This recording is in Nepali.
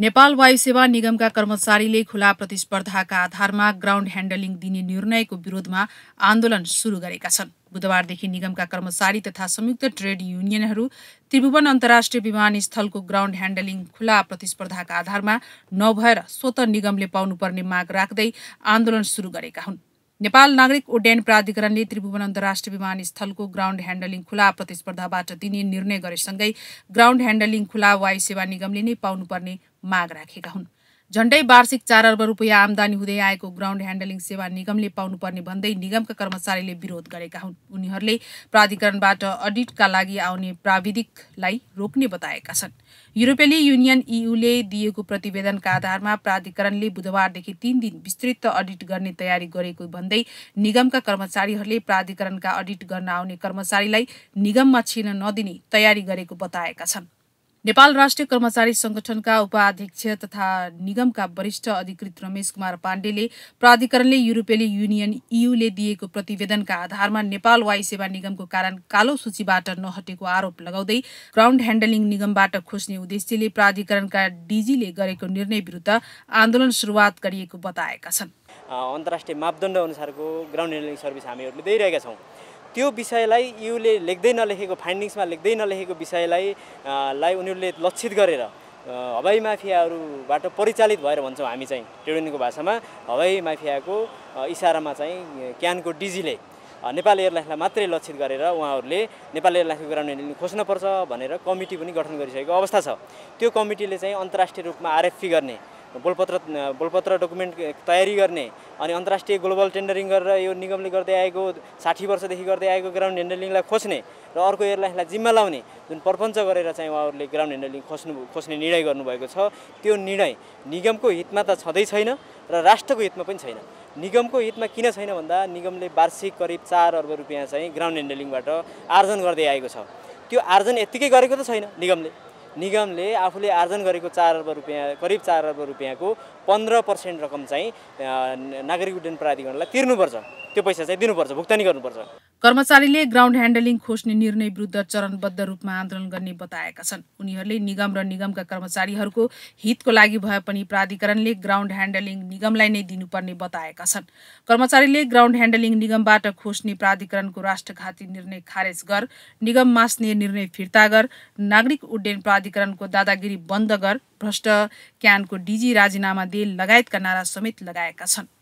नेपाल वायुसेवा निगमका कर्मचारीले खुला प्रतिस्पर्धाका आधारमा ग्राउन्ड ह्यान्डलिङ दिने निर्णयको विरोधमा आन्दोलन सुरु गरेका छन् बुधबारदेखि निगमका कर्मचारी तथा संयुक्त ट्रेड युनियनहरू त्रिभुवन अन्तर्राष्ट्रिय विमानस्थलको ग्राउन्ड ह्यान्डलिङ खुला प्रतिस्पर्धाका आधारमा नभएर स्वत निगमले पाउनुपर्ने माग राख्दै आन्दोलन सुरु गरेका हुन् नेपाल नागरिक उड्डयन प्राधिकरणले त्रिभुवन अन्तर्राष्ट्रिय विमानस्थलको ग्राउन्ड ह्यान्डलिङ खुला प्रतिस्पर्धाबाट दिने निर्णय गरेसँगै ग्राउन्ड ह्यान्डलिङ खुला वायु सेवा निगमले नै पाउनुपर्ने माग राखेका हुन् झण्डै वार्षिक चार अर्ब रुपियाँ आमदानी हुँदै आएको ग्राउन्ड ह्यान्डलिङ सेवा निगमले पाउनुपर्ने भन्दै निगमका कर्मचारीले विरोध गरेका हुन् उनीहरूले प्राधिकरणबाट अडिटका लागि आउने प्राविधिकलाई रोक्ने बताएका छन् युरोपेली युनियन इयुले दिएको प्रतिवेदनका आधारमा प्राधिकरणले बुधबारदेखि तीन दिन विस्तृत अडिट गर्ने तयारी गरेको भन्दै निगमका कर्मचारीहरूले प्राधिकरणका अडिट गर्न आउने कर्मचारीलाई निगममा छिर्न नदिने तयारी गरेको बताएका छन् नेपाल राष्ट्रिय कर्मचारी संगठनका उपाध्यक्ष तथा निगमका वरिष्ठ अधिकृत रमेश कुमार पाण्डेले प्राधिकरणले युरोपेली युनियन युले दिएको प्रतिवेदनका आधारमा नेपाल वायु सेवा निगमको कारण कालो सूचीबाट नहटेको आरोप लगाउँदै ग्राउन्ड ह्यान्डलिङ निगमबाट खोज्ने उद्देश्यले प्राधिकरणका डिजीले गरेको निर्णय विरुद्ध आन्दोलन सुरुवात गरिएको बताएका छन् अन्तर्राष्ट्रिय मापदण्ड अनुसारको ग्राउन्ड ह्यान्डलिङ सर्भिस हामीहरूले दिइरहेका छौँ त्यो विषयलाई युले लेख्दै नलेखेको फाइन्डिङ्समा लेख्दै नलेखेको विषयलाई लाई उनीहरूले लक्षित गरेर हवाई माफियाहरूबाट परिचालित भएर भन्छौँ हामी चाहिँ टेडोनीको भाषामा हवाई माफियाको इसारामा चाहिँ क्यानको डिजीले नेपाल एयरलाइन्सलाई मात्रै लक्षित गरेर उहाँहरूले नेपाल एयरलाइन्सको ग्राउन्ड हेन्डलिङ खोज्नुपर्छ भनेर कमिटी पनि गठन गरिसकेको अवस्था छ त्यो कमिटीले चाहिँ अन्तर्राष्ट्रिय रूपमा आरएफपी गर्ने बोलपत्र बोलपत्र डकुमेन्ट तयारी गर्ने अनि अन्तर्राष्ट्रिय ग्लोबल टेन्डरिङ गरेर यो निगमले गर्दै आएको साठी वर्षदेखि गर्दै आएको ग्राउन्ड ह्यान्डलिङलाई खोज्ने र अर्को एयरलाइन्सलाई जिम्मा लाउने जुन प्रपञ्च गरेर चाहिँ उहाँहरूले ग्राउन्ड ह्यान्डलिङ खोज्नु खोज्ने निर्णय गर्नुभएको छ त्यो निर्णय निगमको हितमा त छँदै छैन र राष्ट्रको हितमा पनि छैन निगमको हितमा किन छैन भन्दा निगमले वार्षिक करिब चार अर्ब रुपियाँ चाहिँ ग्राउन्ड ह्यान्डलिङबाट आर्जन गर्दै आएको छ त्यो आर्जन यत्तिकै गरेको त छैन निगमले निगमले आफूले आर्जन गरेको चार अर्ब रुपियाँ करिब चार अर्ब रुपियाँको पन्ध्र पर्सेन्ट रकम चाहिँ नागरिक उड्डयन प्राधिकरणलाई तिर्नुपर्छ त्यो पैसा चाहिँ दिनुपर्छ भुक्तानी गर्नुपर्छ कर्मचारीले ग्राउन्ड ह्यान्डलिङ खोज्ने निर्णय विरुद्ध चरणबद्ध रूपमा आन्दोलन गर्ने बताएका छन् उनीहरूले निगम र निगमका कर्मचारीहरूको हितको लागि भए पनि प्राधिकरणले ग्राउन्ड ह्यान्डलिङ निगमलाई नै दिनुपर्ने बताएका छन् कर्मचारीले ग्राउन्ड ह्यान्डलिङ निगमबाट खोज्ने प्राधिकरणको राष्ट्रघाती निर्णय खारेज गर निगम मास्ने निर्णय फिर्ता गर नागरिक उड्डयन प्राधिकरणको दादागिरी बन्द गर भ्रष्ट क्यानको डिजी राजीनामा दे लगायतका नारा समेत लगाएका छन्